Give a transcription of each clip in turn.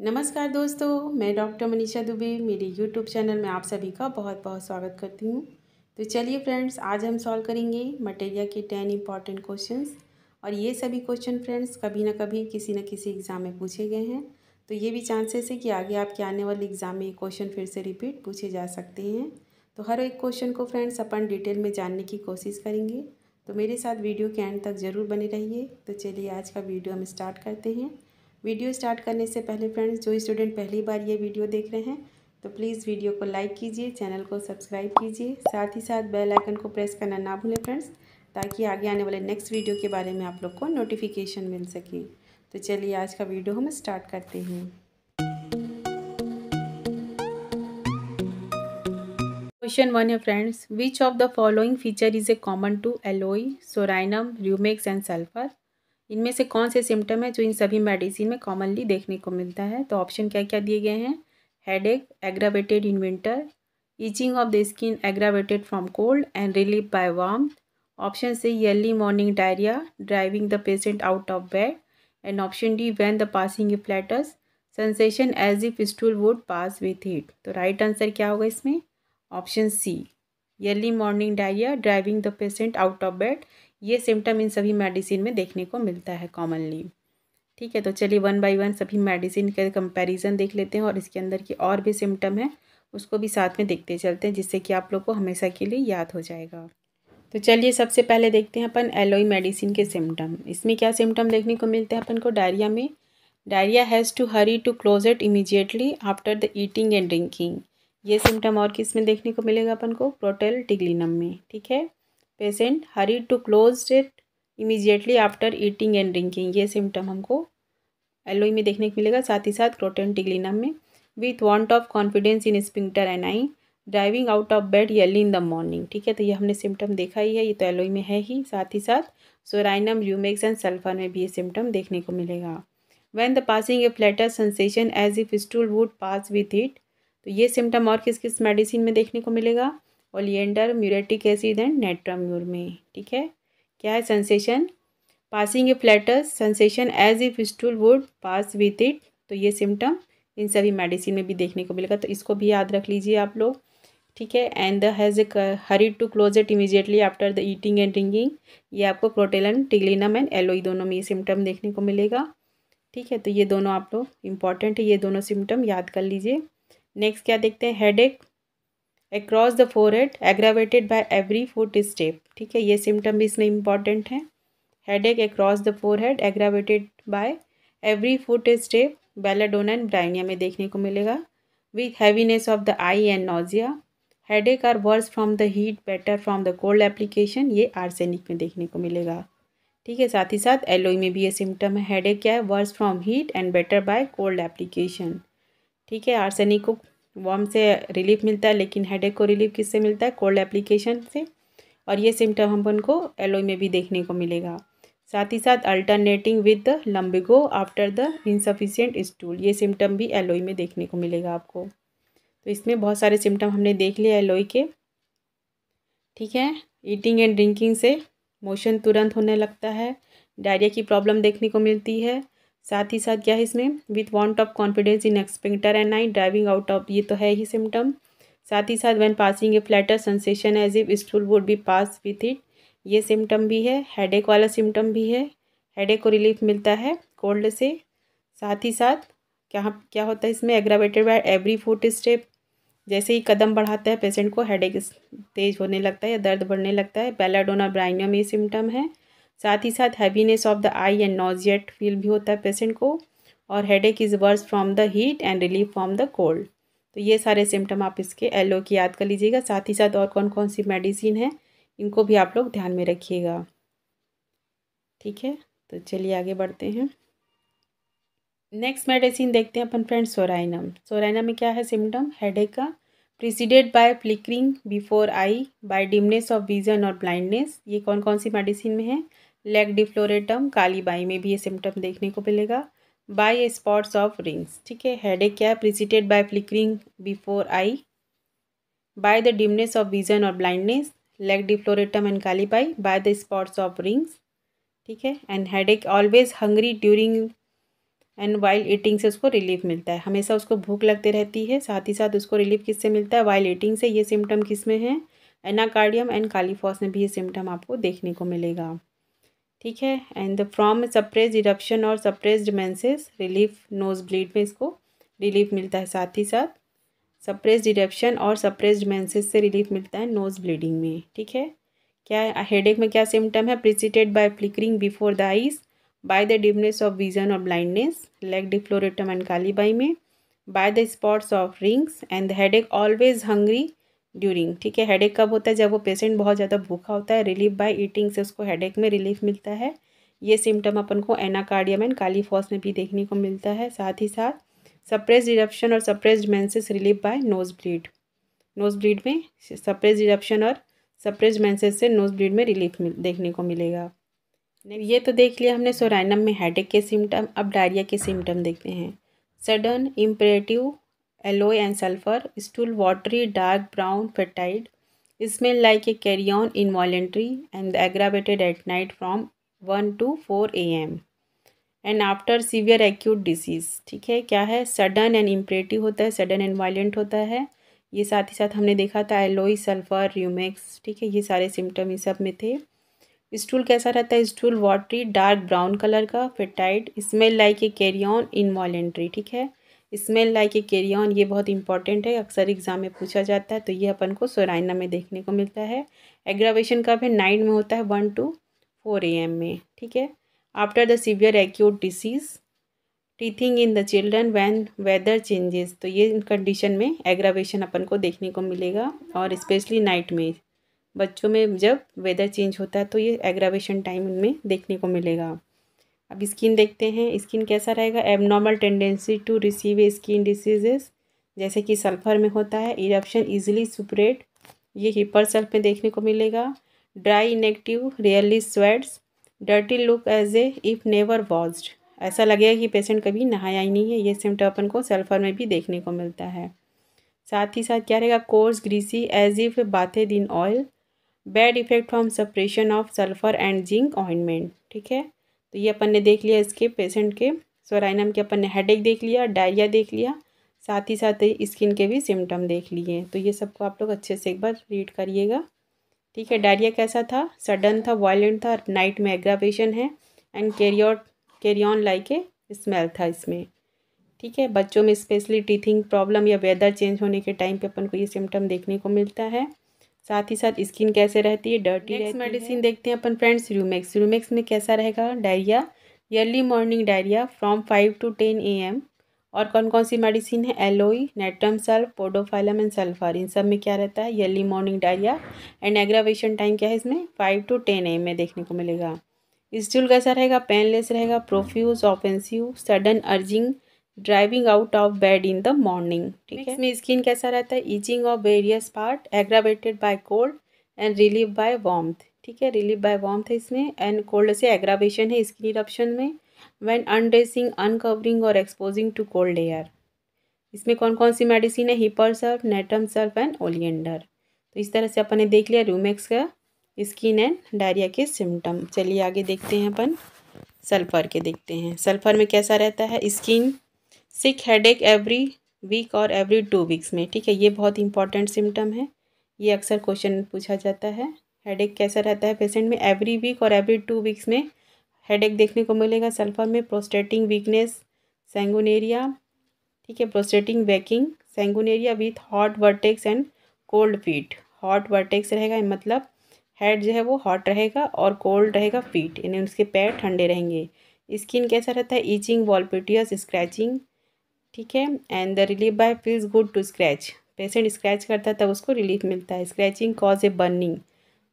नमस्कार दोस्तों मैं डॉक्टर मनीषा दुबे मेरे यूट्यूब चैनल में आप सभी का बहुत बहुत स्वागत करती हूँ तो चलिए फ्रेंड्स आज हम सॉल्व करेंगे मटेरिया के टेन इंपॉर्टेंट क्वेश्चंस और ये सभी क्वेश्चन फ्रेंड्स कभी ना कभी किसी न किसी एग्ज़ाम में पूछे गए हैं तो ये भी चांसेस है कि आगे आपके आने वाले एग्ज़ाम में क्वेश्चन फिर से रिपीट पूछे जा सकते हैं तो हर एक क्वेश्चन को फ्रेंड्स अपन डिटेल में जानने की कोशिश करेंगे तो मेरे साथ वीडियो के एंड तक ज़रूर बने रहिए तो चलिए आज का वीडियो हम स्टार्ट करते हैं वीडियो स्टार्ट करने से पहले फ्रेंड्स जो स्टूडेंट पहली बार ये वीडियो देख रहे हैं तो प्लीज़ वीडियो को लाइक कीजिए चैनल को सब्सक्राइब कीजिए साथ ही साथ बेल आइकन को प्रेस करना ना भूलें फ्रेंड्स ताकि आगे आने वाले नेक्स्ट वीडियो के बारे में आप लोग को नोटिफिकेशन मिल सके तो चलिए आज का वीडियो हम स्टार्ट करते हैं क्वेश्चन वन है friends which of the following feature is a common to aloe psorinum rumex and sulphur इनमें से कौन से सिम्टम है जो इन सभी मेडिसिन में कॉमनली देखने को मिलता है तो ऑप्शन क्या क्या दिए गए हैं headache aggravated in winter itching of the skin aggravated from cold and relief by warm option से early morning diarrhoea driving the patient out of bed and option D when the passing flatus sensation as if stool would pass with it तो right answer क्या होगा इसमें option C early morning diarrhoea driving the patient out of bed ये symptom इन सभी medicine में देखने को मिलता है कॉमनली ठीक है तो चलिए वन बाय वन सभी मेडिसिन के कंपैरिजन देख लेते हैं और इसके अंदर की और भी सिम्टम है उसको भी साथ में देखते चलते हैं जिससे कि आप लोग को हमेशा के लिए याद हो जाएगा तो चलिए सबसे पहले देखते हैं अपन एलोई मेडिसिन के सिम्टम इसमें क्या सिम्टम देखने को मिलते हैं अपन को डायरिया में diarrhoea has to hurry to closet immediately after the eating and drinking ये सिम्टम और किस में देखने को मिलेगा अपन को प्रोटेल टिग्लिनम में ठीक है patient hurry to closet immediately after eating and drinking ये सिम्टम हमको एलोई में देखने को मिलेगा साथ ही साथ क्रोटेन टिग्लिनम में with want of confidence in sphincter and I driving out of bed early in the morning ठीक है तो ये हमने सिम्टम देखा ही है ये तो एलोई में है ही साथ ही साथ सोराइनम यूमेक्स एंड सल्फर में भी ये सिम्टम देखने को मिलेगा when the passing a flatus sensation as if stool would pass with it तो ये सिम्टम और किस किस मेडिसिन में देखने को मिलेगा Oleander Muriatic acid and Natrum mur में ठीक है क्या है sensation passing a flatus sensation as if stool would pass with it तो ये सिम्टम इन सभी मेडिसिन में भी देखने को मिलेगा तो इसको भी याद रख लीजिए आप लोग ठीक है and the has hurry to closet immediately after the eating and drinking ये आपको क्रोटेलन टिग्लिनम एंड एलोई दोनों में ये सिम्टम देखने को मिलेगा ठीक है तो ये दोनों आप लोग इंपॉर्टेंट है ये दोनों सिम्टम याद कर लीजिए नेक्स्ट क्या देखते हैं headache across the forehead aggravated by every foot step ठीक है ये सिम्टम भी इसमें इम्पॉर्टेंट है headache across the forehead aggravated by every foot step Belladonna and Bryonia में देखने को मिलेगा with heaviness of the eye and nausea headache are worse from the heat better from the cold application ये arsenic में देखने को मिलेगा ठीक है साथ ही साथ एलोई में भी ये सिम्टम है हेड एक क्या है worse from heat and better by cold application ठीक है आर्सेनिक को वॉम से रिलीफ मिलता है लेकिन हेडेक को रिलीफ किससे मिलता है कोल्ड एप्लीकेशन से और ये सिम्टम हम उनको एलोई में भी देखने को मिलेगा साथ ही साथ alternating with the lumbago after the insufficient stool ये सिम्टम भी एलोई में देखने को मिलेगा आपको तो इसमें बहुत सारे सिम्टम हमने देख लिए एलोई के ठीक है ईटिंग एंड ड्रिंकिंग से मोशन तुरंत होने लगता है डायरिया की प्रॉब्लम देखने को मिलती है साथ ही साथ क्या है इसमें with want of confidence in sphincter and night driving out of ये तो है ही सिम्टम साथ ही साथ when passing a flatus sensation as if stool would be pass with it ये सिम्टम भी है हेडेक वाला सिम्टम भी है हेडेक को रिलीफ मिलता है कोल्ड से साथ ही साथ क्या क्या होता है इसमें aggravated by every foot step जैसे ही कदम बढ़ाता है पेशेंट को हेडेक तेज होने लगता है या दर्द बढ़ने लगता है पैलाडोना ब्राइनियम ये सिम्टम है साथ ही साथ heaviness of the eye and nauseate feel भी होता है पेशेंट को और headache is worse from the heat and relief from the cold तो ये सारे सिम्टम आप इसके एलो की याद कर लीजिएगा साथ ही साथ और कौन कौन सी मेडिसिन है इनको भी आप लोग ध्यान में रखिएगा ठीक है तो चलिए आगे बढ़ते हैं नेक्स्ट मेडिसिन देखते हैं अपन फ्रेंड सोराइनम सोराइनम में क्या है सिम्टम हेडेक का preceded by flickering before eye by dimness of vision और ब्लाइंडनेस ये कौन कौन सी मेडिसिन में है लेग डिफ्लोरेटम काली बाई में भी ये सिम्टम देखने को मिलेगा बाई स्पॉट्स ऑफ रिंग्स ठीक है एक क्या है preceded by flickering before eye by the dimness of vision और blindness Lac defloratum and Kali bi by the spots of rings ठीक है and ache always hungry during and while eating से उसको रिलीफ मिलता है हमेशा उसको भूख लगते रहती है साथ ही साथ उसको रिलीफ किससे मिलता है वाइल ईटिंग से ये सिम्टम किस में है एनाकार्डियम एंड कालीफॉस में भी ये सिम्टम आपको देखने को मिलेगा ठीक है and the from suppressed eruption और suppressed menses relief nose bleed में इसको रिलीफ मिलता है साथ ही साथ सप्रेज इरप्शन और सप्रेज डिमेंसेस से रिलीफ मिलता है नोज ब्लीडिंग में ठीक है क्या हेडेक में क्या सिम्टम है preceded by flickering before the eyes by the dimness of vision और blindness Lac defloratum and Kali bi में by the spots of rings and the headache always hungry during ठीक है हेडेक कब होता है जब वो पेशेंट बहुत ज़्यादा भूखा होता है रिलीफ बाय ईटिंग से उसको हेडेक में रिलीफ मिलता है ये सिम्टम अपन को एनाकार्डियम एंड कालीफॉस में भी देखने को मिलता है साथ ही साथ सप्रेस इरप्शन और suppressed menses relief by nose bleed nose bleed में सप्रेस इरप्शन और सप्रेस मैंसिस से नोज ब्लीड में रिलीफ मिल देखने को मिलेगा ये तो देख लिया हमने सोराइनम में हेडेक के सिम्टम अब डायरिया के सिम्टम देखते हैं sudden imperative alloy and sulfur stool watery dark brown peptide smell like a carrion and aggravated at night from one to four A M and after severe acute disease ठीक है क्या है sudden and imperative होता है sudden and violent होता है ये साथ ही साथ हमने देखा था एलोई सल्फर र्यूमेक्स ठीक है ये सारे सिम्टम इस सब में थे स्टूल कैसा रहता है stool watery dark brown colour का fetid smell like a carrion involuntary ठीक है स्मेल लाइक ए केरियन ये बहुत इंपॉर्टेंट है अक्सर एग्जाम में पूछा जाता है तो ये अपन को सोराइना में देखने को मिलता है एग्रावेशन कब है नाइन में होता है one to four A M में ठीक है after the severe acute disease teething in the children when weather changes तो ये कंडीशन में एग्रावेशन अपन को देखने को मिलेगा और स्पेशली नाइट में बच्चों में जब वेदर चेंज होता है तो ये एग्रावेशन टाइम में देखने को मिलेगा अब स्किन देखते हैं स्किन कैसा रहेगा abnormal tendency to receive skin diseases जैसे कि सल्फर में होता है इरप्शन इजिली सुपरेट ये हिपर सेल्फ में देखने को मिलेगा dry inactive really sweats dirty look as a if never washed ऐसा लगेगा कि पेशेंट कभी नहाया ही नहीं है ये सिम्टम अपन को सल्फर में भी देखने को मिलता है साथ ही साथ क्या रहेगा coarse greasy as if bathed in oil bad effect from suppression of Sulphur and zinc ointment ठीक है तो ये अपन ने देख लिया इसके पेशेंट के सोराइनम के अपन ने हेडेक देख लिया डायरिया देख लिया साथ ही साथ स्किन के भी सिम्टम देख लिए तो ये सबको आप लोग अच्छे से एक बार रीड करिएगा ठीक है डायरिया कैसा था सडन था वायलेंट था नाइट में एग्रावेशन है and carrier carrion like a smell था इसमें ठीक है बच्चों में स्पेशली टीथिंग प्रॉब्लम या वेदर चेंज होने के टाइम पे अपन को ये सिम्टम देखने को मिलता है साथ ही साथ स्किन कैसे रहती है डर्टी नेक्स्ट मेडिसिन देखते हैं अपन फ्रेंड्स रूमेक्स रूमेक्स में कैसा रहेगा diarrhoea early morning diarrhoea from five to ten A M और कौन कौन सी मेडिसिन है Aloe Natrum sulph Podophyllum and Sulphur इन सब में क्या रहता है early morning diarrhoea and aggravation time क्या है इसमें फाइव टू टेन एम में देखने को मिलेगा स्टूल कैसा रहेगा पेनलेस रहेगा profuse offensive sudden urging driving out of bed in the morning ठीक है इसमें स्किन कैसा रहता है itching of various part aggravated by cold and relieve by warmth ठीक है रिलीव बाय वार्म्थ है इसमें एंड कोल्ड से एग्रावेशन है स्किन इरप्शन में वैन अनड्रेसिंग अनकवरिंग और एक्सपोजिंग टू कोल्ड एयर इसमें कौन कौन सी मेडिसिन है Hepar sulph Natrum sulph and Oleander तो इस तरह से अपन ने देख लिया रूमेक्स का स्किन एंड डायरिया के सिम्टम चलिए आगे देखते हैं अपन सल्फर के देखते हैं सल्फर में कैसा रहता है skin sick headache every week और एवरी टू वीक्स में ठीक है ये बहुत इंपॉर्टेंट सिम्टम है ये अक्सर क्वेश्चन पूछा जाता है हेडेक कैसा रहता है पेशेंट में एवरी वीक और एवरी टू वीक्स में हेडेक देखने को मिलेगा सल्फर में प्रोस्टेटिंग वीकनेस सेंगुनेरिया ठीक है prostrating weakening Sanguinaria with hot vertex and cold feet hot vertex रहेगा मतलब हेड जो है वो हॉट रहेगा और कोल्ड रहेगा फीट यानी उसके पैर ठंडे रहेंगे स्किन कैसा रहता है ईचिंग वॉलपिटियस स्क्रैचिंग ठीक है and the relief by feels good to scratch patient scratch करता है तब उसको रिलीफ मिलता है स्क्रैचिंग कॉज ए बर्निंग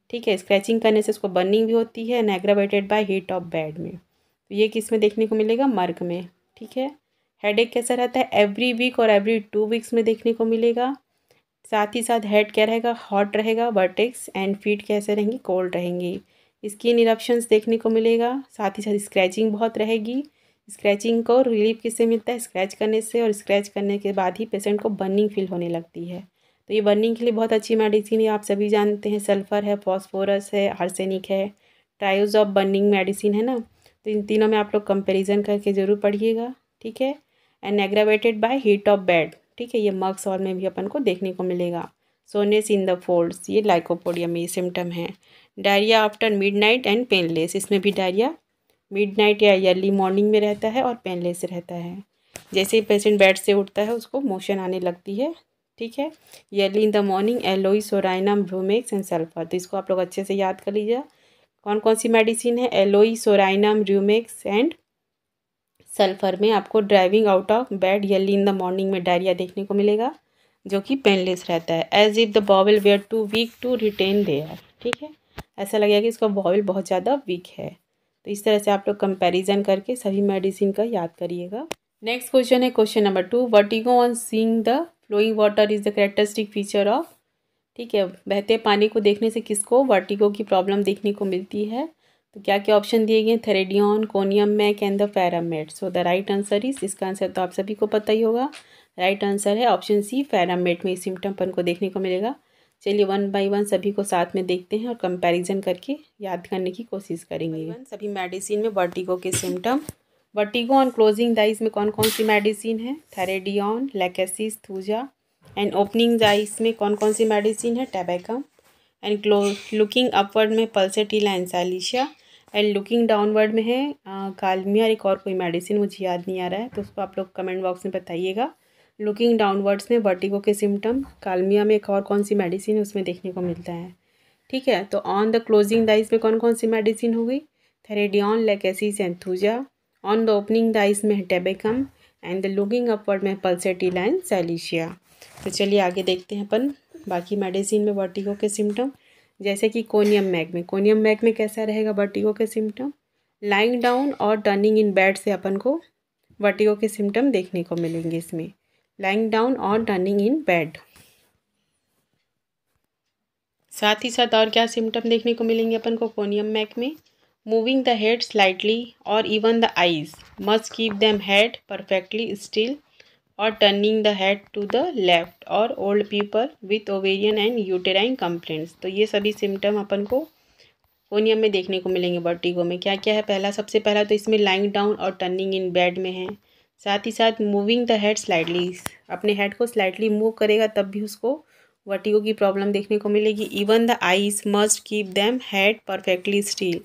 ठीक है स्क्रैचिंग करने से उसको बर्निंग भी होती है and aggravated by heat of bed में तो ये किस में देखने को मिलेगा मर्ग में ठीक है हेड एक कैसा रहता है एवरी वीक और एवरी टू वीक्स में देखने को मिलेगा साथ ही साथ हेड क्या रहेगा हॉट रहेगा वर्टेक्स एंड फीट कैसे रहेंगी कोल्ड रहेंगी स्किन इरप्शंस देखने को मिलेगा साथ ही साथ स्क्रैचिंग बहुत रहेगी स्क्रैचिंग को रिलीफ किससे मिलता है स्क्रैच करने से और स्क्रैच करने के बाद ही पेशेंट को बर्निंग फील होने लगती है तो ये बर्निंग के लिए बहुत अच्छी मेडिसिन है आप सभी जानते हैं सल्फ़र है फॉस्फोरस है आर्सेनिक है ट्रायोज ऑफ बर्निंग मेडिसिन है ना तो इन तीनों में आप लोग कंपेरिजन करके ज़रूर पढ़िएगा ठीक है and aggravated by heat of bed ठीक है ये मक्स और में भी अपन को देखने को मिलेगा सोनेस इन द फोल्ड्स ये लाइकोपोडियम ये सिम्टम है diarrhoea after midnight and painless इसमें भी डायरिया मिडनाइट या अर्ली मॉर्निंग में रहता है और पेनलेस रहता है जैसे ही पेशेंट बेड से उठता है उसको मोशन आने लगती है ठीक है early in the morning Aloe Psorinum Rumex and Sulphur तो इसको आप लोग अच्छे से याद कर लीजिए कौन कौन सी मेडिसिन है Aloe Psorinum Rumex and Sulphur में आपको driving out of bed early in the morning में डायरिया देखने को मिलेगा जो कि पेनलेस रहता है as if the bowel were too weak to retain there ठीक है ऐसा लगेगा कि इसका बॉवल बहुत ज़्यादा वीक है तो इस तरह से आप लोग कंपैरिजन करके सभी मेडिसिन का याद करिएगा नेक्स्ट क्वेश्चन है question number two vertigo on seeing the flowing water is the characteristic feature of ठीक है बहते पानी को देखने से किसको वर्टिगो की प्रॉब्लम देखने को मिलती है तो क्या क्या ऑप्शन दिए गए Theridion Conium mac and the Ferrum met so the right answer is इसका आंसर तो आप सभी को पता ही होगा राइट right आंसर है ऑप्शन सी फेरामेट में सिम्टम अपन को देखने को मिलेगा चलिए वन बाय वन सभी को साथ में देखते हैं और कंपैरिजन करके याद करने की कोशिश करेंगे सभी मेडिसिन में वर्टिगो के symptom vertigo on closing the eyes में कौन कौन सी मेडिसिन है Theridion Lachesis Thuja and opening the eyes में कौन कौन सी मेडिसिन है टैबैकम एंड क्लो लुकिंग अपवर्ड में Pulsatilla and Silicea and looking downward में है कालमिया uh, और एक और कोई मेडिसिन मुझे याद नहीं आ रहा है तो उसको आप लोग कमेंट बॉक्स में बताइएगा लुकिंग डाउनवर्ड्स में वर्टिगो के सिम्टम कालमिया में एक और कौन सी मेडिसिन उसमें देखने को मिलता है ठीक है तो on the closing the eyes में कौन कौन सी मेडिसिन हो गई Theridion Lachesis and Thuja on the opening the eyes में Tabacum and the looking upward में पल्सेटी लाइन सेलिशिया तो चलिए आगे देखते हैं अपन बाकी मेडिसिन में वर्टिगो के सिम्टम जैसे कि कोनियम मैग में कोनियम मैग में कैसा रहेगा वर्टिगो के सिम्टम लाइंग डाउन और टर्निंग इन बेड से अपन को वर्टिगो के सिम्टम देखने को मिलेंगे इसमें लाइंग डाउन और टर्निंग इन बेड साथ ही साथ और क्या सिम्टम देखने को मिलेंगे अपन को कोनियम मैक में मूविंग द हेड स्लाइटली और even the eyes must keep them head perfectly still और turning the head to the left और old people with ovarian and uterine complaints तो ये सभी सिम्टम अपन को कोनियम में देखने को मिलेंगे बर्टिगो में क्या क्या है पहला सबसे पहला तो इसमें लाइंग डाउन और टर्निंग इन बेड में है साथ ही साथ मूविंग द हेड स्लाइडली अपने हेड को स्लाइडली मूव करेगा तब भी उसको वटियों की प्रॉब्लम देखने को मिलेगी even the eyes must keep them head perfectly still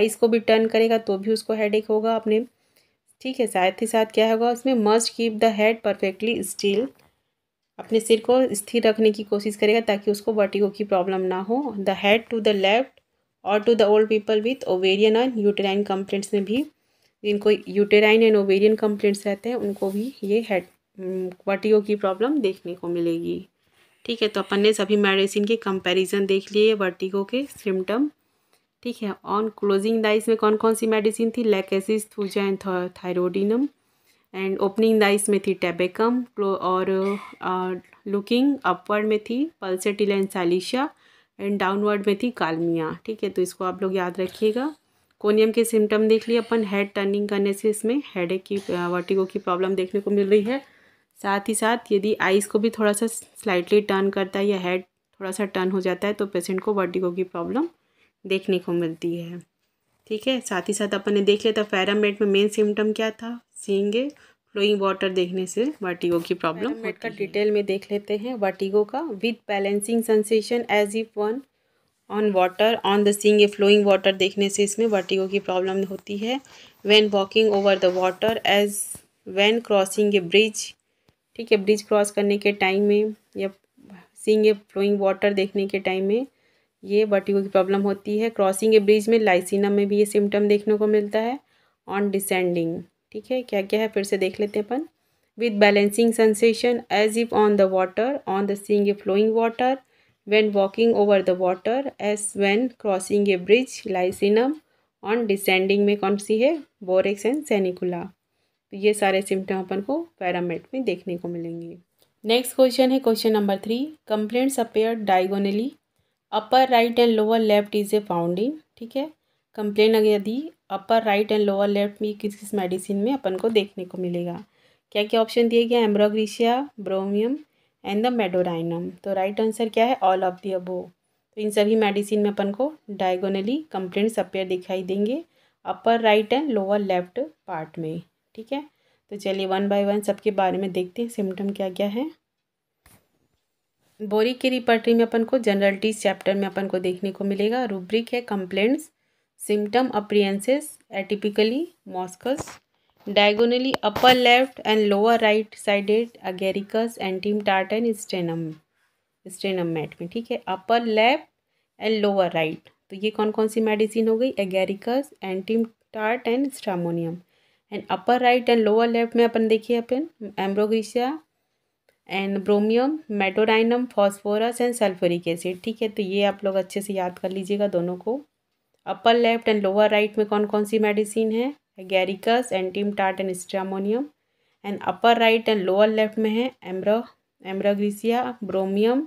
eyes को भी टर्न करेगा तो भी उसको हेड एक होगा अपने ठीक है साथ ही साथ क्या होगा उसमें must keep the head perfectly still अपने सिर को स्थिर रखने की कोशिश करेगा ताकि उसको वटिको की प्रॉब्लम ना हो the head to the left और to the old people with ovarian and uterine complaints में भी जिनको यूटेराइन एंड ओवेरियन कंप्लेंट्स रहते हैं उनको भी ये हेड वर्टिगो की प्रॉब्लम देखने को मिलेगी ठीक है तो अपन ने सभी मेडिसिन के कंपैरिजन देख लिए वर्टिगो के सिम्टम ठीक है ऑन क्लोजिंग दाइस में कौन कौन सी मेडिसिन थी lachesis thuja and thyroidinum and opening the eyes में थी टेबेकम और लुकिंग अपवर्ड में थी pulsatilla and silicea and downward में थी कालमिया ठीक है तो इसको आप लोग याद रखिएगा कोनियम के सिम्टम देख लिए अपन हेड टर्निंग करने से इसमें हेड की वर्टिगो की प्रॉब्लम देखने को मिल रही है साथ ही साथ यदि आइज़ को भी थोड़ा सा स्लाइटली टर्न करता है या हेड थोड़ा सा टर्न हो जाता है तो पेशेंट को वर्टिगो की प्रॉब्लम देखने को मिलती है ठीक है साथ ही साथ अपन ने देख लिया था पैरामेट में मेन सिम्टम क्या था सींगे फ्लोइंग वाटर देखने से वर्टिगो की प्रॉब्लम का डिटेल में देख लेते हैं वर्टिगो का with balancing sensation as if one on water on the seeing a flowing water देखने से इसमें वर्टिगो की प्रॉब्लम होती है when walking over the water as when crossing a bridge ठीक है ब्रिज क्रॉस करने के टाइम में या सींग ए फ्लोइंग वाटर देखने के टाइम में ये वर्टिगो की प्रॉब्लम होती है क्रॉसिंग ए ब्रिज में लाइसिना में भी ये सिम्टम देखने को मिलता है ऑन डिसेंडिंग ठीक है क्या क्या है फिर से देख लेते हैं अपन with balancing sensation as if on the water on the seeing a flowing water when walking over the water as when crossing a bridge lysinum on descending में कौन सी है बोरेक्स एंड सैनिकुला ये सारे सिम्टम अपन को पैरामेट में देखने को मिलेंगे नेक्स्ट क्वेश्चन है question number three complaints appear diagonally upper right and lower left is a founding ठीक है कंप्लेन अगर यदि upper right and lower left में किस किस मेडिसिन में अपन को देखने को मिलेगा क्या क्या ऑप्शन दिए गए ambra grisea bromium and the medorrhinum तो राइट आंसर क्या है ऑल ऑफ दी अबो तो इन सभी मेडिसिन में अपन को डायगोनली कंप्लेंट्स अपेयर दिखाई देंगे upper right and lower left part में ठीक है तो चलिए वन बाय वन सबके बारे में देखते हैं सिम्टम क्या क्या है बोरी की रिपर्टरी में अपन को जनरलिटीज चैप्टर में अपन को देखने को मिलेगा रूब्रिक है complaints symptom appearances atypically moschus diagonally upper left and lower right sided agaricus antium tartan sternum stannum met में ठीक है upper left and lower right तो ये कौन कौन सी मेडिसिन हो गई agaricus antim tart and stramonium and upper right and lower left में अपन देखिए अपन ambra grisea and bromium medorrhinum phosphorus and sulphuric acid ठीक है तो ये आप लोग अच्छे से याद कर लीजिएगा दोनों को upper left and lower right में कौन कौन सी मेडिसिन है agaricus antim tart and stramonium and upper right and lower left में है ambra ambra grisea bromium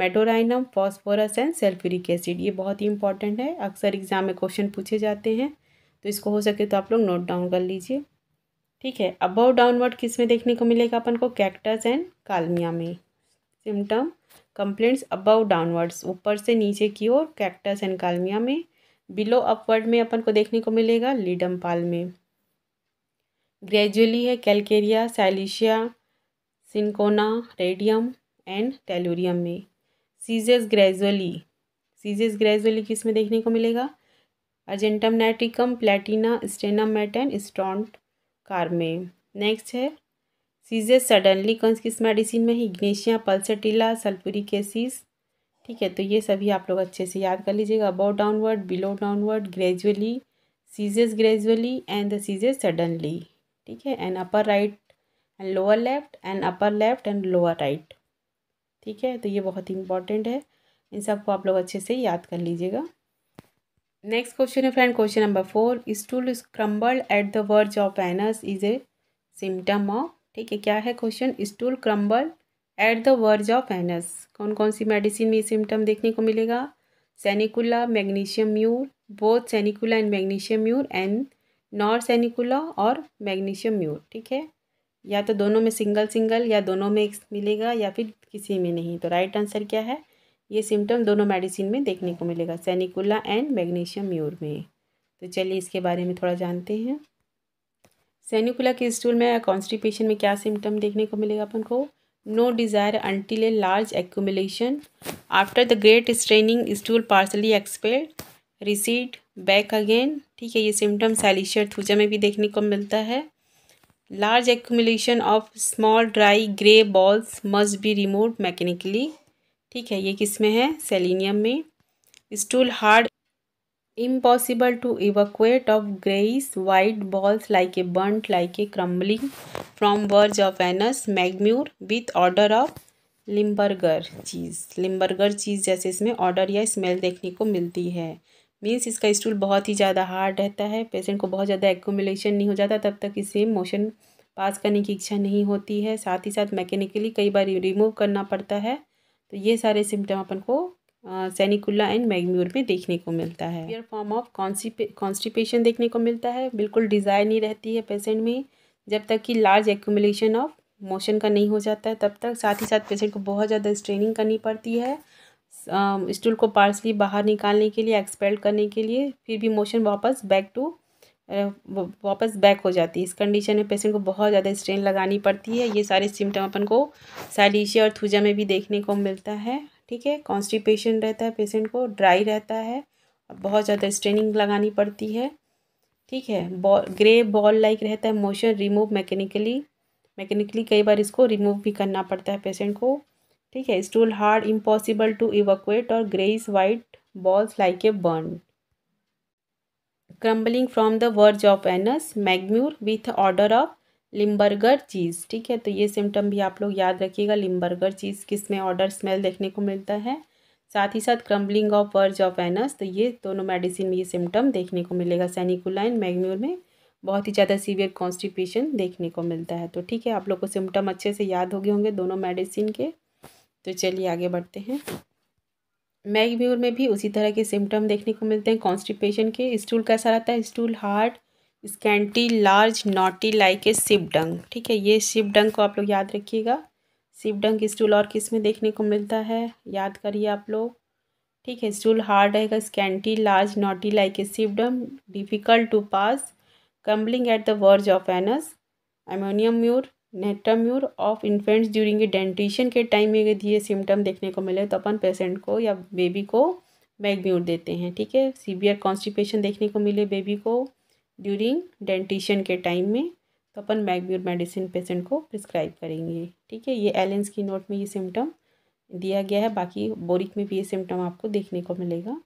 medorrhinum phosphorus and sulphuric acid ये बहुत ही इंपॉर्टेंट है अक्सर एग्जाम में क्वेश्चन पूछे जाते हैं तो इसको हो सके तो आप लोग नोट डाउन कर लीजिए ठीक है अबव डाउनवर्ड किस में देखने को मिलेगा अपन को कैक्टस एंड कालमिया में सिम्टम कंप्लेंट्स अबव डाउनवर्ड्स ऊपर से नीचे की ओर कैक्टस एंड कालमिया में बिलो अपवर्ड में अपन को देखने को मिलेगा लीडम पाल में ग्रेजुअली है calcarea silicea cinchona radium and tellurium में सीजेस ग्रेजुअली सीजेस ग्रेजुअली किस में देखने को मिलेगा argentum nitricum platina stannum met and stront carb में नेक्स्ट है सीजेस सडनली कौन किस मेडिसिन में हिग्नेशिया पल्सटिला सल्फ्यूरिक एसिस ठीक है तो ये सभी आप लोग अच्छे से याद कर लीजिएगा above downward below downward gradually ceases gradually and the ceases suddenly ठीक है and upper right and lower left and upper left and lower right ठीक है तो ये बहुत ही इंपॉर्टेंट है इन सबको आप लोग अच्छे से याद कर लीजिएगा नेक्स्ट क्वेश्चन है friend question number four stool crumble at the verge of anus is a symptom of ठीक है क्या है question stool crumble at the verge of anus कौन कौन सी मेडिसिन में सिम्टम देखने को मिलेगा sanicula magnesium mur both sanicula and magnesium mur and nor sanicula और मैग्नीशियम म्यूर ठीक है या तो दोनों में सिंगल सिंगल या दोनों में मिलेगा या फिर किसी में नहीं तो राइट आंसर क्या है ये सिम्टम दोनों मेडिसिन में देखने को मिलेगा सैनिकुला एंड मैग्नीशियम म्यूर में तो चलिए इसके बारे में थोड़ा जानते हैं सैनिकुला के स्टूल में या कॉन्स्टिपेशन में क्या सिम्टम देखने को मिलेगा अपन को no desire until a large accumulation after the great straining stool partially expelled recede back again ठीक है ये सिम्टम सैलिशियर थूजा में भी देखने को मिलता है large accumulation of small dry grey balls must be remove mechanically ठीक है ये किस में है सेलिनियम में stool hard impossible to evacuate of greyish white balls like a burnt like a crumbling from verge of anus mag mur with odour of Limburger cheese Limburger cheese जैसे इसमें order या स्मेल देखने को मिलती है मीन्स इसका stool बहुत ही ज़्यादा हार्ड रहता है पेशेंट को बहुत ज़्यादा एकोमिलेशन नहीं हो जाता तब तक इसे मोशन पास करने की इच्छा नहीं होती है साथ ही साथ मैकेनिकली कई बार रिमूव करना पड़ता है तो ये सारे सिम्टम अपन को सैनिकुल्ला एंड मैगम्यूर में देखने को मिलता है पियर फॉर्म ऑफ कॉन्स्टिपेशन देखने को मिलता है बिल्कुल डिज़ायर नहीं रहती है पेशेंट में जब तक कि लार्ज एक्यूमुलेशन ऑफ मोशन का नहीं हो जाता है तब तक साथ ही साथ पेशेंट को बहुत ज़्यादा स्ट्रेनिंग करनी पड़ती है स्टूल को पार्सली बाहर निकालने के लिए एक्सपेल करने के लिए फिर भी मोशन वापस बैक टू वापस बैक हो जाती है इस कंडीशन में पेशेंट को बहुत ज़्यादा स्ट्रेन लगानी पड़ती है ये सारे सिम्टम अपन को साइलिशिया और थूजा में भी देखने को मिलता है ठीक है कॉन्स्टिपेशन रहता है पेशेंट को ड्राई रहता है और बहुत ज़्यादा स्ट्रेनिंग लगानी पड़ती है ठीक है बॉल ग्रे बॉल लाइक रहता है मोशन रिमूव मैकेनिकली मैकेनिकली कई बार इसको रिमूव भी करना पड़ता है पेशेंट को ठीक है stool hard impossible to evacuate और greyish white balls like a burn crumbling from the verge of anus mag mur with odour of Limburger cheese ठीक है तो ये सिम्टम भी आप लोग याद रखिएगा लिम्बर्गर चीज़ किसमें ऑर्डर स्मेल देखने को मिलता है साथ ही साथ crumbling of verge of anus तो ये दोनों मेडिसिन में ये सिम्टम देखने को मिलेगा सैनिकुलाइन मैग्न्यूर में बहुत ही ज़्यादा सीवियर कॉन्स्टिपेशन देखने को मिलता है तो ठीक है आप लोग को सिम्टम अच्छे से याद हो गए होंगे दोनों मेडिसिन के तो चलिए आगे बढ़ते हैं मैगम्यूर में भी उसी तरह के सिम्टम देखने को मिलते हैं कॉन्स्टिपेशन के स्टूल कैसा रहता है stool hard scanty large knotty like a sheep dung ठीक है ये शिवडंग को आप लोग याद रखिएगा शिवडंग स्टूल और किस में देखने को मिलता है याद करिए आप लोग ठीक है स्टूल हार्ड रहेगा scanty large knotty like a sheep dung difficult to pass crumbling at the verge of anus ammonium mur natrum mur of infants during a dentition के टाइम में यदि ये सिम्टम देखने को मिले तो अपन पेशेंट को या बेबी को मैगम्यूर देते हैं ठीक है सीवियर कॉन्स्टिपेशन देखने को मिले बेबी को ड्यूरिंग डेंटिशन के टाइम में तो अपन मैगब्यूर मेडिसिन पेशेंट को प्रिस्क्राइब करेंगे ठीक है ये एलेंस की नोट में ये सिम्टम दिया गया है बाकी बोरिक में भी ये सिम्टम आपको देखने को मिलेगा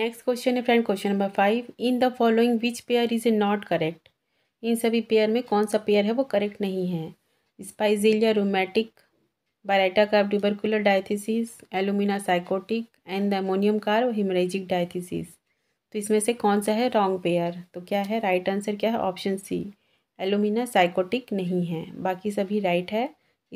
नेक्स्ट क्वेश्चन है friend question number five in the following which pair is not correct इन सभी पेयर में कौन सा पेयर है वो करेक्ट नहीं है spigelia rheumatic baryta carb tubercular diathesis alumina sycotic and ammonium carb haemorrhagic diathesis तो इसमें से कौन सा है रॉन्ग पेयर तो क्या है राइट आंसर क्या है ऑप्शन सी एलुमिना साइकोटिक नहीं है बाकी सभी राइट है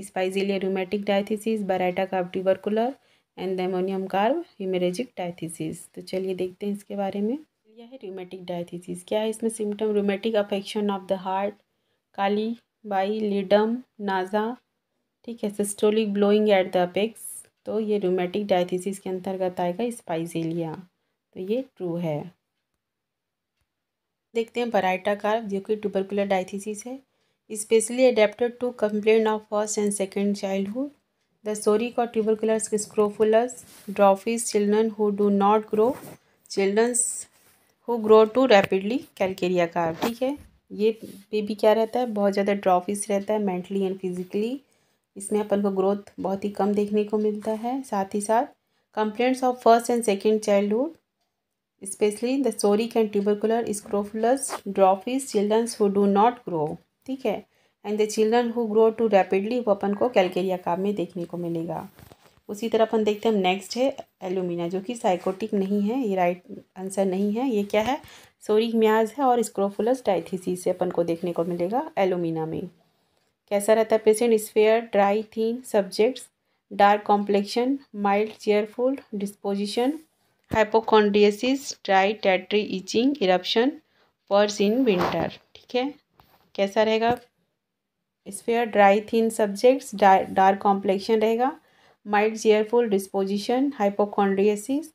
spigelia rheumatic diathesis baryta carb tubercular and ammonium carb haemorrhagic diathesis तो चलिए देखते हैं इसके बारे में यह है रूमेटिक डायथिसिस क्या है इसमें symptom rheumatic affection of the heart kali bi ledum naja ठीक है systolic blowing at the apex तो ये रोमेटिक डायथिसिस के अंतर्गत आएगा स्पाइजेलिया तो ये ट्रू है देखते हैं बराइटा कार्व जो कि ट्यूबरकुलर डाइथिस है specially adapted to complain of first and second childhood the psoric और tuberculars scrofulous dwarfish children who do not grow childrens who grow too rapidly calcarea carb ठीक है ये बेबी क्या रहता है बहुत ज़्यादा ड्रॉफिस रहता है मेंटली एंड फिजिकली इसमें अपन को ग्रोथ बहुत ही कम देखने को मिलता है साथ ही साथ complaints of first and second childhood specially the psoric and tubercular scrofulous dwarfish childrens who do not grow ठीक है and the children who grow too rapidly वो अपन को कैलकेरिया काम में देखने को मिलेगा उसी तरह अपन देखते हैं नेक्स्ट है एलुमिना जो कि साइकोटिक नहीं है ये राइट आंसर नहीं है ये क्या है सोरिक म्याज है और स्क्रोफुलस डाइथिसिस से अपन को देखने को मिलेगा एलुमिना में कैसा रहता है patient spare dry thin subjects dark complexion mild cheerful disposition hypochondriasis dry tettery itching eruption worse in winter ठीक है कैसा रहेगा spare dry thin subjects dark complexion रहेगा mild cheerful disposition hypochondriasis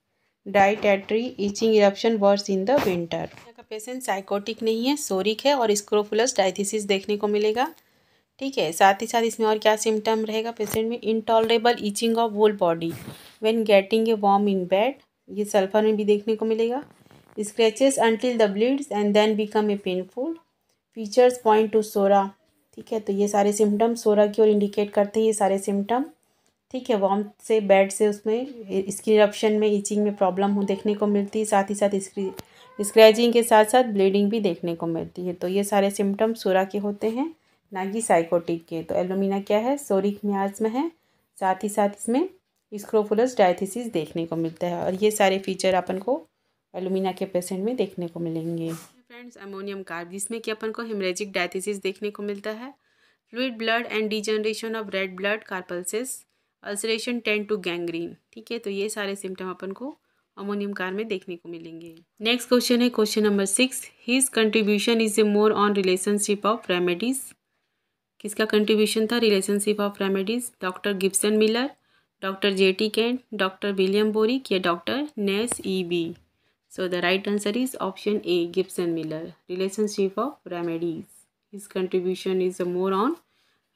dry tettery itching eruption worse in the winter का patient sycotic नहीं है सोरिक है और स्क्रोफुलस डाइथिस देखने को मिलेगा ठीक है साथ ही साथ इसमें और क्या सिम्टम रहेगा पेशेंट में intolerable itching of whole body when getting a warm in bed ये सल्फर में भी देखने को मिलेगा scratches until the bleeds and then become a painful features point to psora ठीक है तो ये सारे सिम्टम सोरा की ओर इंडिकेट करते हैं ये सारे सिम्टम ठीक है वॉम से बेड से उसमें स्किन इरप्शन में इचिंग में प्रॉब्लम हो देखने को मिलती है साथ ही साथ स्क्रैचिंग के साथ साथ ब्लीडिंग भी देखने को मिलती है तो ये सारे सिम्टम सोरा के होते हैं ना कि साइकोटिक के तो एलोमिना क्या है सोरिक म्याज में है साथ ही साथ इसमें स्क्रोफुलस डायथिसिस देखने को मिलता है और ये सारे फीचर अपन को एलुमिना के पेशेंट में देखने को मिलेंगे फ्रेंड्स अमोनियम कार्ब जिसमें कि अपन को हिमरेजिक डायथिसिस देखने को मिलता है fluid blood and degeneration of red blood corpuscles ulceration tend to gangrene ठीक है तो ये सारे सिम्टम अपन को अमोनियम कार में देखने को मिलेंगे नेक्स्ट क्वेश्चन है question number six his contribution is a more on relationship of remedies किसका कंट्रीब्यूशन था relationship of remedies doctor Gibson Miller doctor J T Kent doctor William Boericke या doctor Nash E B so the right answer is option A Gibson Miller relationship of remedies his contribution is a more on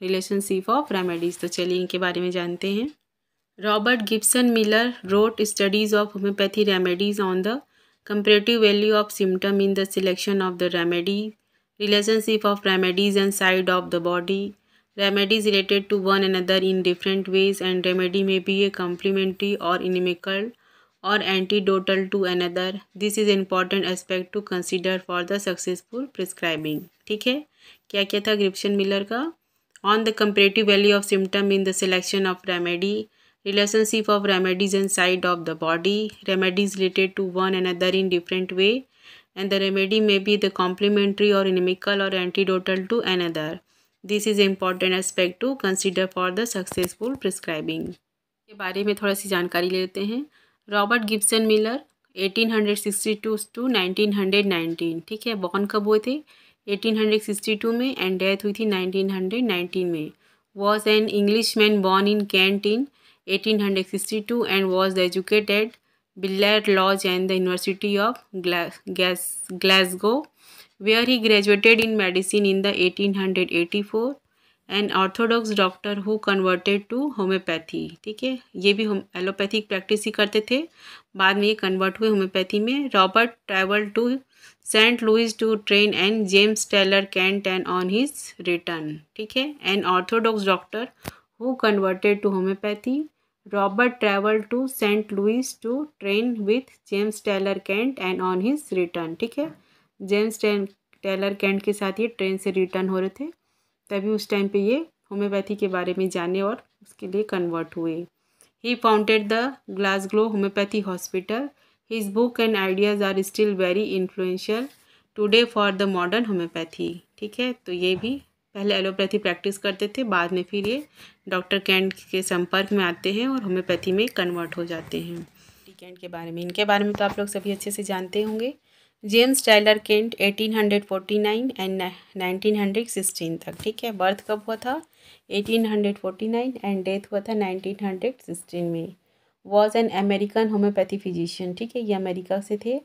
relationship of remedies तो चलिए इनके बारे में जानते हैं Robert Gibson Miller wrote studies of homeopathy remedies on the comparative value of symptom in the selection of the remedy relationship of remedies and side of the body remedies related to one another in different ways and remedy may be a complementary or inimical or antidotal to another this is important aspect to consider for the successful prescribing ठीक है क्या क्या Gibson Miller का on the comparative value of symptom in the selection of remedy relationship of remedies and side of the body remedies related to one another in different way and the remedy may be the complementary or inimical or antidotal to another this is important aspect to consider for the successful prescribing के बारे में थोड़ा सी जानकारी लेते हैं Robert Gibson Miller 1862 to 1919 ठीक है born कब हुए थे 1862 में एंड डेथ हुई थी 1919 में was an English man born in Kent in 1862 and was educated Biller Lodge and the university of glass Glasgow where he graduated in medicine in the 1884 an orthodox doctor who converted to homeopathy ठीक है ये भी home allopathic practice ही करते थे बाद में ये convert हुए होम्योपैथी में Robert travel to Saint Louis to train and James Taylor Kent and on his return ठीक है an orthodox doctor who converted to homeopathy Robert travel to Saint Louis to train with James Taylor Kent and on his return ठीक है James ten Taylor cantt के साथ ये train से return हो रहे थे तभी उस टाइम पे ये होम्योपैथी के बारे में जाने और उसके लिए कन्वर्ट हुए he founded the Glasgow homeopathy hospital his book and ideas are still very influential today for the modern homeopathy ठीक है तो ये भी पहले एलोपैथी प्रैक्टिस करते थे बाद में फिर ये डॉक्टर कैंट के संपर्क में आते हैं और होम्योपैथी में कन्वर्ट हो जाते हैं कैंट के बारे में इनके बारे में तो आप लोग सभी अच्छे से जानते होंगे जेम्स टाइलर केंट 1849 एंड 1916 तक ठीक है बर्थ कब हुआ था 1849 एंड डेथ हुआ था 1916 में was an American homeopathy physician ठीक है ये अमेरिका से थे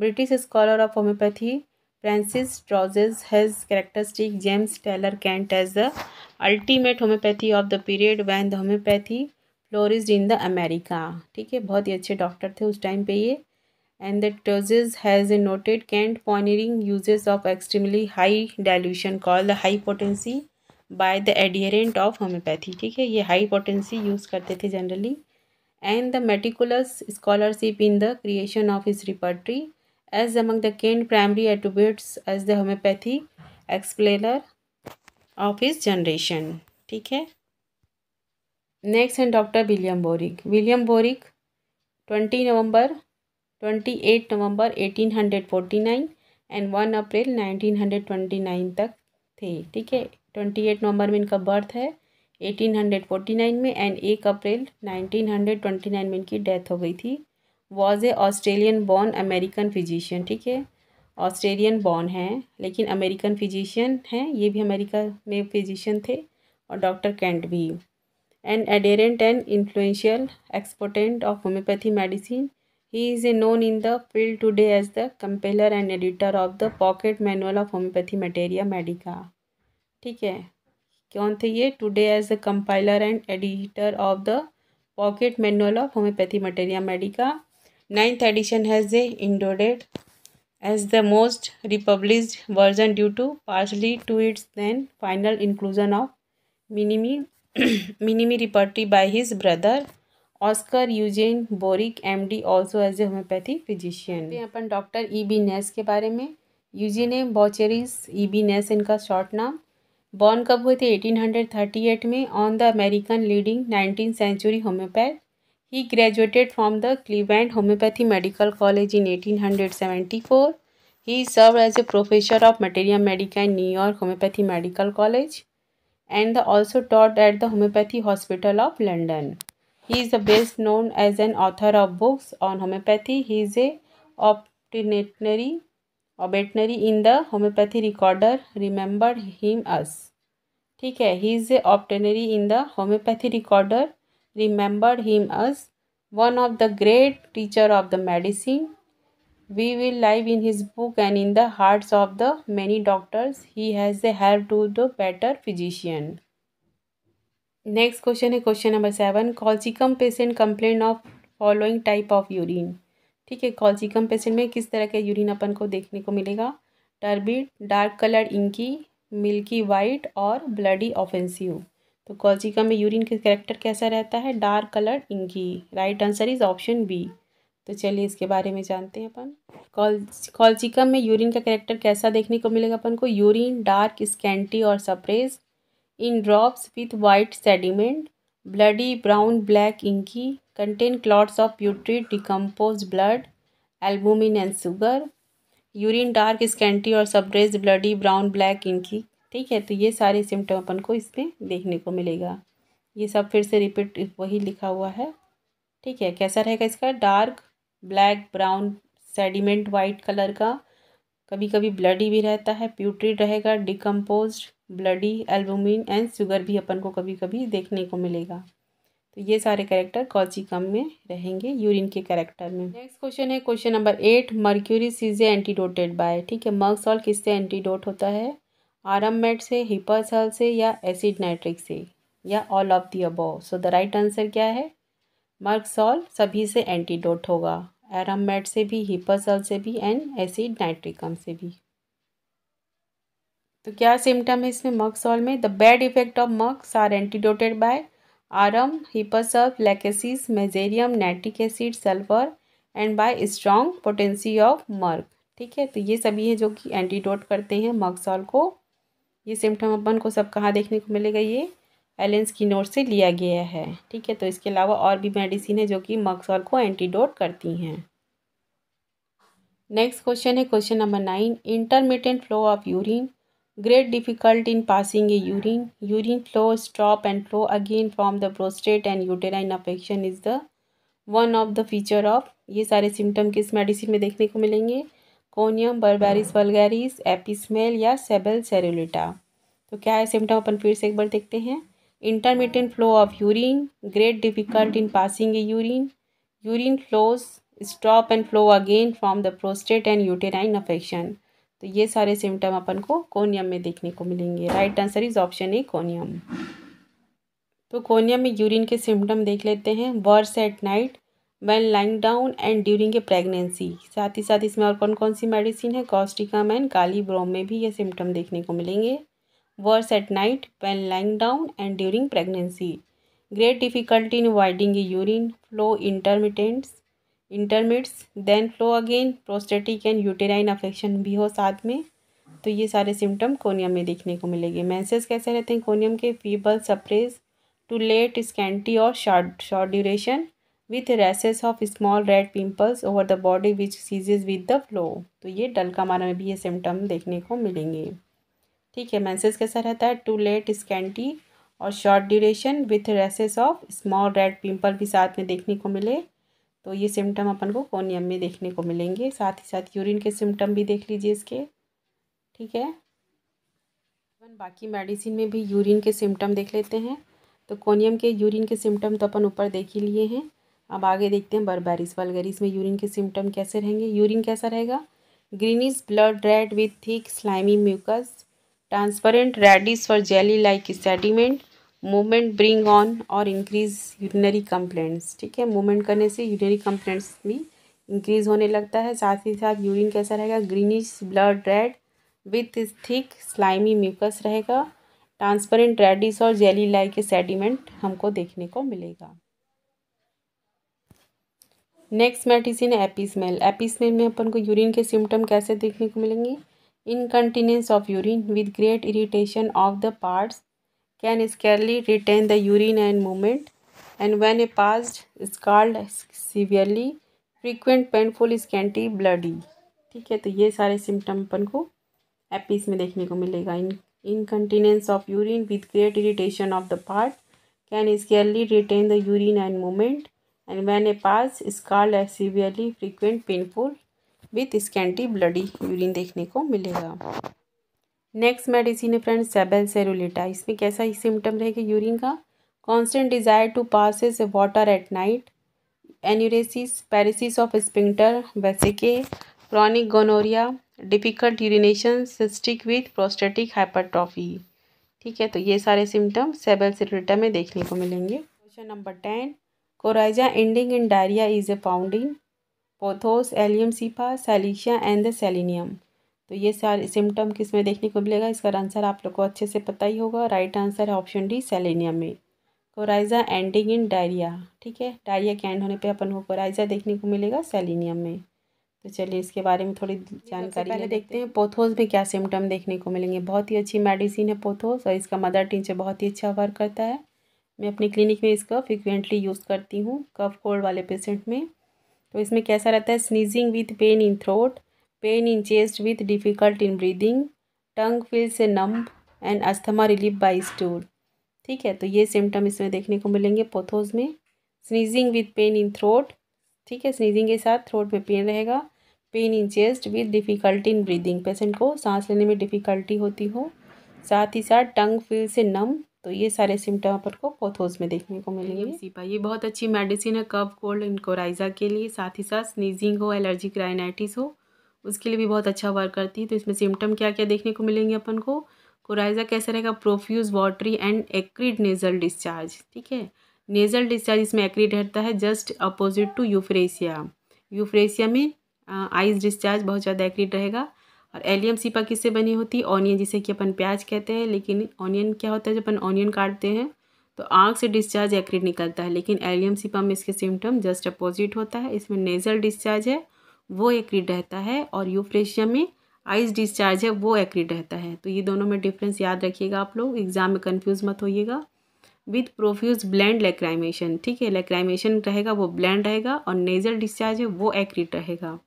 British scholar of homeopathy Francis Treuherz has characteristic James Taylor Kent as the ultimate homeopathy of the period when the homeopathy flourished in the America ठीक है बहुत ही अच्छे doctor थे उस टाइम पे ये and the Terzius has noted Kent pioneering uses of extremely high dilution called the high potency by the adherent of homeopathy ठीक है ये high potency use करते थे generally and the meticulous scholarship in the creation of his repertory as among the Kent primary attributes as the homeopathy explainer of his generation ठीक है next है doctor William Boericke William Boericke twenty November twenty eight November eighteen hundred forty nine and one April nineteen hundred twenty nine तक थे ठीक है twenty eight नवंबर में इनका birth है एटीन हंड्रेड फोर्टी नाइन में एंड एक April nineteen hundred twenty nine में इनकी डेथ हो गई थी was a Australian born American physician ठीक है ऑस्ट्रेलियन बॉर्न हैं लेकिन अमेरिकन फिजिशियन हैं ये भी अमेरिका में फिजिशियन थे और डॉक्टर कैंट भी and adherent and influential exponent of homeopathy medicine He is known in the field today as the compiler and editor of the Pocket Manual of Homeopathy Materia Medica. ठीक है कौन थे ये today as the compiler and editor of the pocket manual of homeopathy materia medica ninth edition has the endured as the most republish version due to partly to its then final inclusion of minimi minimi repertory by his brother Oscar Eugene Boericke M D also as a homeopathy physician अपन doctor E B Nash के बारे में यूजीने बॉचेरिस ई B नेस इनका short नाम born कब हुए थे 1838 में on the American leading nineteen century homeopath he graduated from the Cleveland homeopathy medical college in 1874 he served as a professor of materia medica in New York homeopathy medical college and also taught at the homeopathy hospital of London He is the best known as an author of books on homeopathy. He is a obtinary obitary in the homeopathy recorder. Remember him as, ठीक है he is a ऑप्टेनरी in the homeopathy recorder remembered him as one of the great teacher of the we will live in his book and in the hearts of the many doctors he has a help to the better physician next question है question number seven colchicum patient complain of following type of urine ठीक है colchicum patient में किस तरह के urine अपन को देखने को मिलेगा turbid dark colour inky milky white और ब्लडी ऑफेंसिव तो कॉल्सिकम में यूरिन का करेक्टर कैसा रहता है dark colour inky right answer is option B तो चलिए इसके बारे में जानते हैं अपन कॉल्सिकम में यूरिन का करेक्टर कैसा देखने को मिलेगा अपन को यूरिन डार्क स्कैंटी और suppressed in drops with white sediment bloody brown black inky contain clots of putrid decompose blood albumin and sugar urine dark scanty और suppressed bloody brown black inky ठीक है तो ये सारे सिम्टम अपन को इसमें देखने को मिलेगा ये सब फिर से रिपीट वही लिखा हुआ है ठीक है कैसा रहेगा इसका dark black brown sediment white colour का कभी कभी ब्लडी भी रहता है प्यूट्रिड रहेगा decompose bloody albumin and sugar भी अपन को कभी कभी देखने को मिलेगा तो ये सारे कैरेक्टर कॉजिकम में रहेंगे यूरिन के कैरेक्टर में नेक्स्ट क्वेश्चन है क्वेश्चन नंबर एट मर्क्यूरी सीजे एंटीडोटेड बाय ठीक है मर्कसॉल किससे एंटीडोट होता है आरम मेट से हिपरसल से या एसिड नाइट्रिक से या all of the above so the right answer क्या है सॉल सभी से एंटीडोट होगा एरामेट से भी हिपासल से भी एंड एसिड नाइट्रिकम से भी तो क्या सिम्टम है इसमें मक्सॉल में the bad effect of merc's are antidoted by aurum hepar sulph lachesis mezereum nitric acid sulphur and by strong potency of merc ठीक है तो ये सभी है जो कि एंटीडोट करते हैं मक्सॉल को ये सिम्टम अपन को सब कहाँ देखने को मिलेगा ये एलेंस की नोट से लिया गया है ठीक है तो इसके अलावा और भी मेडिसिन है जो कि मक्सॉल को एंटीडोट करती हैं नेक्स्ट क्वेश्चन है question number nine intermittent flow of urine great difficult in passing a urine urine flow stop and flow again from the prostate and uterine affection is the one of the feature of ये सारे symptom किस medicine में देखने को मिलेंगे conium berberis vulgaris एपिसमेल या सेबल सेरुलेटा तो क्या है सिम्टम अपन फिर से एक बार देखते हैं intermittent flow of urine great difficult in passing a urine urine flows stop and flow again from the prostate and uterine affection तो ये सारे सिम्टम अपन को कोनियम में देखने को मिलेंगे right answer is option A conium तो कोनियम में यूरिन के सिम्टम देख लेते हैं worse at night when lying down and during a pregnancy साथ ही साथ इसमें और कौन कौन सी मेडिसिन है कॉस्टिकम एंड काली ब्रोम में भी ये सिम्टम देखने को मिलेंगे worse at night when lying down and during pregnancy. Great difficulty in voiding urine, flow intermittents intermits then flow again prostatic and uterine affection भी हो साथ में तो ये सारे सिम्टम कोनियम में देखने को मिलेंगे मैंसेज कैसे रहते हैं कोनियम के feeble suppressed too late scanty और short short duration with rashes of small red pimples over the body which ceases with the flow तो ये डल का मारा में भी ये सिम्टम देखने को मिलेंगे ठीक है मैसेज कैसा रहता है टू लेट स्कैंटी और short duration with rashes of small red pimple भी साथ में देखने को मिले तो ये सिम्टम अपन को कोनियम में देखने को मिलेंगे साथ ही साथ यूरिन के सिम्टम भी देख लीजिए इसके ठीक है बाकी मेडिसिन में भी यूरिन के सिम्टम देख लेते हैं तो कोनियम के यूरिन के सिम्टम तो अपन ऊपर देख ही लिए हैं अब आगे देखते हैं बर्बेरिस वलगरिस में यूरिन के सिम्टम कैसे रहेंगे यूरिन कैसा रहेगा greenish blood red with thick slimy mucus transparent reddish for jelly like sediment movement bring on और इंक्रीज यूरिनरी कंप्लेंट्स ठीक है मूवमेंट करने से यूरिनरी कंप्लेंट्स भी इंक्रीज होने लगता है साथ ही साथ यूरिन कैसा रहेगा greenish blood red with thick slimy mucus रहेगा ट्रांसपेरेंट रेडिस और जेली लाइक सेडिमेंट हमको देखने को मिलेगा नेक्स्ट मेडिसिन एपी स्मेल में अपन को यूरिन के सिम्टम कैसे देखने को मिलेंगे incontinence of urine with great irritation of the parts can scarcely retain the urine and movement and when a past scald severely frequent painful scanty bloody ठीक है तो ये सारे सिम्टम अपन को एपिस में देखने को मिलेगा in incontinence of urine with great irritation of the part can scarcely retain the urine and movement and when a pass scald as severely frequent painful with scanty bloody urine देखने को मिलेगा next medicine है फ्रेंड sabal serrulata इसमें कैसा ही symptom रहेगा urine का constant desire to pass water at night enuresis paresis of sphincter वैसे के chronic gonorrhoea difficult urination cystic with prostatic hypertrophy ठीक है तो ये सारे सिम्टम सेबल सेरुलेटा में देखने को मिलेंगे question number ten coryza ending in diarrhoea is a founding pothos allium cepa silicea and the selenium तो ये सारे सिम्टम किस में देखने को मिलेगा इसका आंसर आप लोग को अच्छे से पता ही होगा राइट आंसर है ऑप्शन डी सेलिनियम में कोराइजा एंडिंग इन डायरिया ठीक है डायरिया के एंड होने पे अपन को कोराइजा देखने को मिलेगा सेलिनियम में तो चलिए इसके बारे में थोड़ी जानकारी पहले देखते हैं पोथोस में क्या सिम्टम देखने को मिलेंगे बहुत ही अच्छी मेडिसिन है पोथोस और इसका मदर टीचर बहुत ही अच्छा वर्क करता है मैं अपनी क्लिनिक में इसका फ्रिक्वेंटली यूज़ करती हूँ कफ कोल्ड वाले पेशेंट में तो इसमें कैसा रहता है sneezing with pain in throat pain in chest with difficult in breathing tongue feel से numb and asthma relief by stool ठीक है तो ये सिम्टम इसमें देखने को मिलेंगे पोथोज में sneezing with pain in throat ठीक है स्नीजिंग के साथ थ्रोट में पेन रहेगा pain in chest with difficulty in breathing patient को सांस लेने में डिफ़िकल्टी होती हो साथ ही साथ टंग फील से नम तो ये सारे सिम्टम अपन को पोथोज में देखने को मिलेंगे सीपा ये बहुत अच्छी मेडिसिन है कफ कोल्ड इनकोराइजा के लिए साथ ही साथ स्नीजिंग हो एलर्जिक राइनाइटिस हो उसके लिए भी बहुत अच्छा वर्क करती है तो इसमें सिम्टम क्या क्या देखने को मिलेंगे अपन को कोराइजा कैसा रहेगा profuse watery and acrid nasal discharge ठीक है नेजल डिस्चार्ज इसमें एक्रिड रहता है just opposite to euphrasia euphrasia में आइज डिस्चार्ज बहुत ज़्यादा एक्रिड रहेगा और एलियम सीपा किससे बनी होती है ऑनियन जिसे कि अपन प्याज कहते हैं लेकिन ऑनियन क्या होता है जब अपन ऑनियन काटते हैं तो आँख से डिस्चार्ज एक्रिड निकलता है लेकिन एलियम सीपा में इसके सिम्टम जस्ट अपोजिट होता है इसमें नेजल डिस्चार्ज है वो एक्रिड रहता है और यूफ्रेशिया में आइस डिस्चार्ज है वो एक्रिड रहता है तो ये दोनों में डिफरेंस याद रखिएगा आप लोग एग्जाम में कन्फ्यूज मत होइएगा विथ प्रोफ्यूज ब्लैंड लेक्राइमेशन ठीक है लेक्राइमेशन रहेगा वो ब्लैंड रहेगा और नेजल डिस्चार्ज है वो एक्रिड रहेगा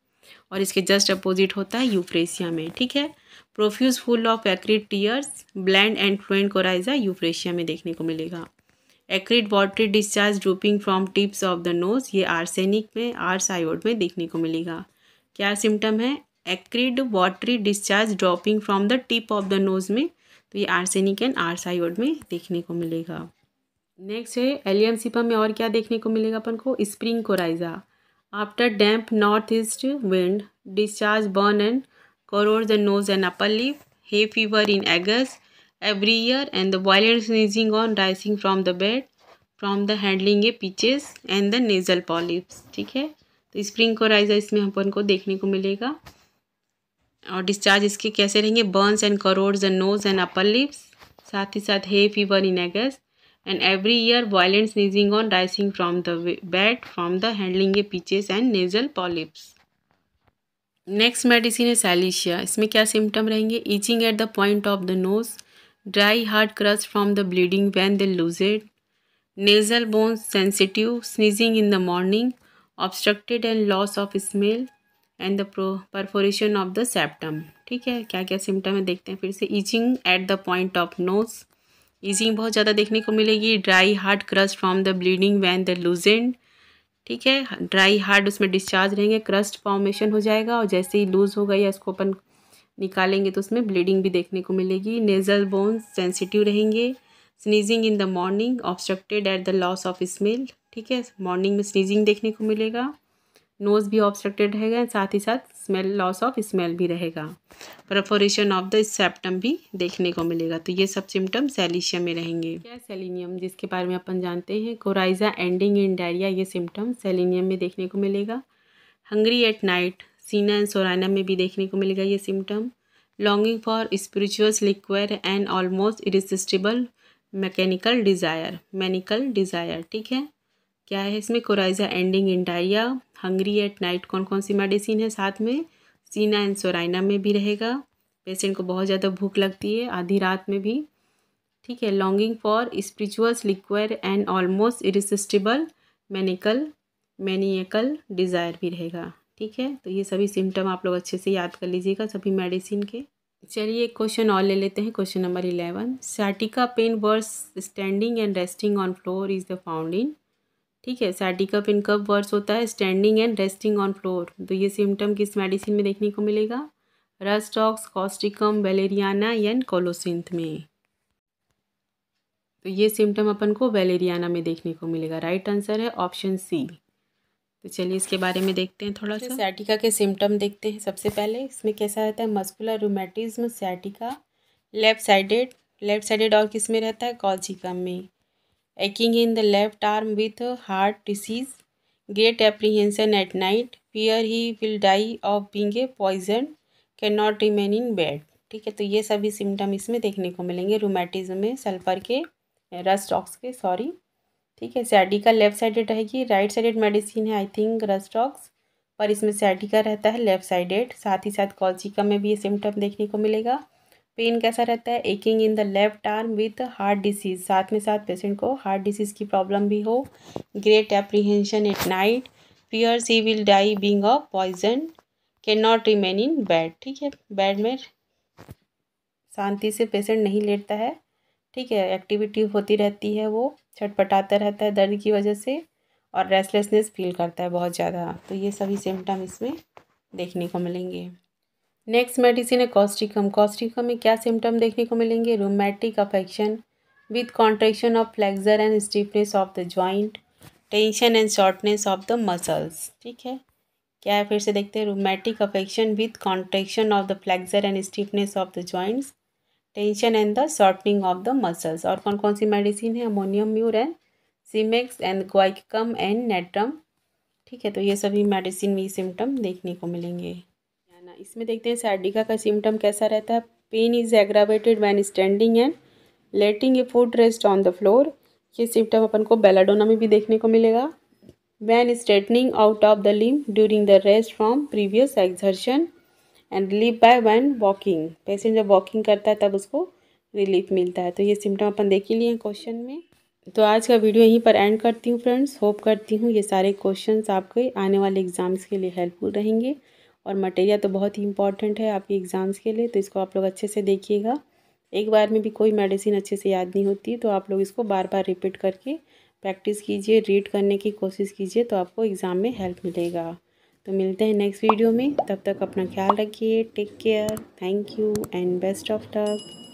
और इसके जस्ट अपोजिट होता है यूफ्रेशिया में ठीक है profuse full of acrid tears bland and fluent coryza euphrasia में देखने को मिलेगा acrid watery discharge drooping from tips of the nose ये आर्सेनिक में आर्स आयोड में देखने को मिलेगा क्या सिम्टम है acrid watery discharge dropping from the tip of the nose में तो ये आर्सेनिक एंड आर्स आयोड में देखने को मिलेगा नेक्स्ट है एलियम सिपम में और क्या देखने को मिलेगा अपन को spring coryza after damp north east wind discharge burn and corrode the nose and upper lip hay fever in August every year and the violent sneezing on rising from the bed from the handling a peaches and the nasal polyps ठीक है तो spring coryza इसमें अपन को देखने को मिलेगा और discharge इसके कैसे रहेंगे burns and corrode the nose and upper lips साथ ही साथ hay fever in August and every year violent sneezing on rising from the bed from the handling a peaches and nasal polyps next medicine है silicea इसमें क्या symptom रहेंगे itching at the point of the nose dry hard crust from the bleeding when the loosened nasal bones sensitive sneezing in the morning obstructed and loss of smell and the pro perforation of the septum ठीक है क्या क्या symptom है देखते हैं फिर से itching at the point of nose itching बहुत ज़्यादा देखने को मिलेगी dry hard crust from the bleeding when the loosened ठीक है ड्राई हार्ट उसमें डिस्चार्ज रहेंगे क्रस्ट फॉर्मेशन हो जाएगा और जैसे ही लूज़ होगा या इसको अपन निकालेंगे तो उसमें ब्लीडिंग भी देखने को मिलेगी नेज़ल बोन्स सेंसिटिव रहेंगे sneezing in the morning obstructed at the loss of smell ठीक है मॉर्निंग में स्नीजिंग देखने को मिलेगा नोज़ भी ऑब्स्ट्रक्टेड रहेगा साथ ही साथ स्मेल लॉस ऑफ स्मेल भी रहेगा परफोरेशन ऑफ द सेप्टम भी देखने को मिलेगा तो ये सब सिम्टम सेलिशिया में रहेंगे क्या सेलिनियम जिसके बारे में अपन जानते हैं कोराइजा एंडिंग इन डायरिया ये सिम्टम सेलिनियम में देखने को मिलेगा hungry at night cina and psorinum में भी देखने को मिलेगा ये symptom longing for spirituous liquor and almost irresistible mechanical desire maniacal desire ठीक है क्या है इसमें coryza ending in diarrhoea hungry at night कौन कौन सी मेडिसिन है साथ में सीना एंड सोराइना में भी रहेगा पेशेंट को बहुत ज़्यादा भूख लगती है आधी रात में भी ठीक है longing for spirituals liquor and almost irresistible maniacal maniacal desire भी रहेगा ठीक है तो ये सभी सिम्टम आप लोग अच्छे से याद कर लीजिएगा सभी मेडिसिन के चलिए एक क्वेश्चन और ले लेते हैं question number eleven sciatica pain worse standing and resting on floor is the found in ठीक है सैटिकअप इन कप वर्स होता है standing and resting on floor तो ये सिम्टम किस मेडिसिन में देखने को मिलेगा rhus tox causticum valeriana and colocynth में तो ये सिम्टम अपन को वेलेरियाना में देखने को मिलेगा राइट आंसर है ऑप्शन सी तो चलिए इसके बारे में देखते हैं थोड़ा सा सैटिका के सिम्टम देखते हैं सबसे पहले इसमें कैसा रहता है muscular rheumatism sciatica left sided left sided और किस में रहता है कॉल्चिकम में in the left arm with heart disease great apprehension at night fear he will die of being a poison can not remain in bed ठीक है तो ये सभी सिम्टम इसमें देखने को मिलेंगे रोमैटिज्म में सल्फर के रस्टॉक्स के सॉरी ठीक है सैडी का लेफ्ट साइडेड रहेगी राइट साइडेड मेडिसिन है आई थिंक रस्टॉक्स पर इसमें सैडी का रहता है लेफ्ट साइडेड साथ ही साथ कॉल्सिका में भी ये सिम्टम देखने को मिलेगा पेन कैसा रहता है aching in the left arm with heart disease साथ में साथ पेशेंट को हार्ट डिसीज की प्रॉब्लम भी हो great apprehension at night fear she will die being a poison can not remain in bed ठीक है बेड में शांति से पेशेंट नहीं लेटता है ठीक है एक्टिविटी होती रहती है वो छटपटाता रहता है दर्द की वजह से और रेस्टलेसनेस फील करता है बहुत ज़्यादा तो ये सभी सिम्टम इसमें देखने को मिलेंगे नेक्स्ट मेडिसिन है कॉस्टिकम कॉस्टिकम में क्या सिम्टम देखने को मिलेंगे rheumatic affection with contraction of flexor and stiffness of the joint tension and shortness of the muscles ठीक है क्या है फिर से देखते हैं rheumatic affection with contraction of the flexor and stiffness of the joints tension and the shortening of the muscles और कौन कौन सी मेडिसिन है ammonium mur and cimex and क्वाइकम and natrum ठीक है तो ये सभी मेडिसिन में सिम्टम देखने को मिलेंगे इसमें देखते हैं सैडिका का सिम्टम कैसा रहता है pain is aggravated when standing and letting a foot rest on the floor ये सिम्टम अपन को बेलाडोना में भी देखने को मिलेगा when straightening out of the limb during the rest from previous exertion and relief by when walking patient जब walking करता है तब उसको रिलीफ मिलता है तो ये सिम्टम अपन देख ही लिए क्वेश्चन में तो आज का वीडियो यहीं पर एंड करती हूँ फ्रेंड्स होप करती हूँ ये सारे क्वेश्चंस आपके आने वाले एग्ज़ाम्स के लिए हेल्पफुल रहेंगे और मटेरियल तो बहुत ही इंपॉर्टेंट है आपके एग्ज़ाम्स के लिए तो इसको आप लोग अच्छे से देखिएगा एक बार में भी कोई मेडिसिन अच्छे से याद नहीं होती तो आप लोग इसको बार बार रिपीट करके प्रैक्टिस कीजिए रीड करने की कोशिश कीजिए तो आपको एग्ज़ाम में हेल्प मिलेगा तो मिलते हैं नेक्स्ट वीडियो में तब तक अपना ख्याल रखिए take care thank you and best of luck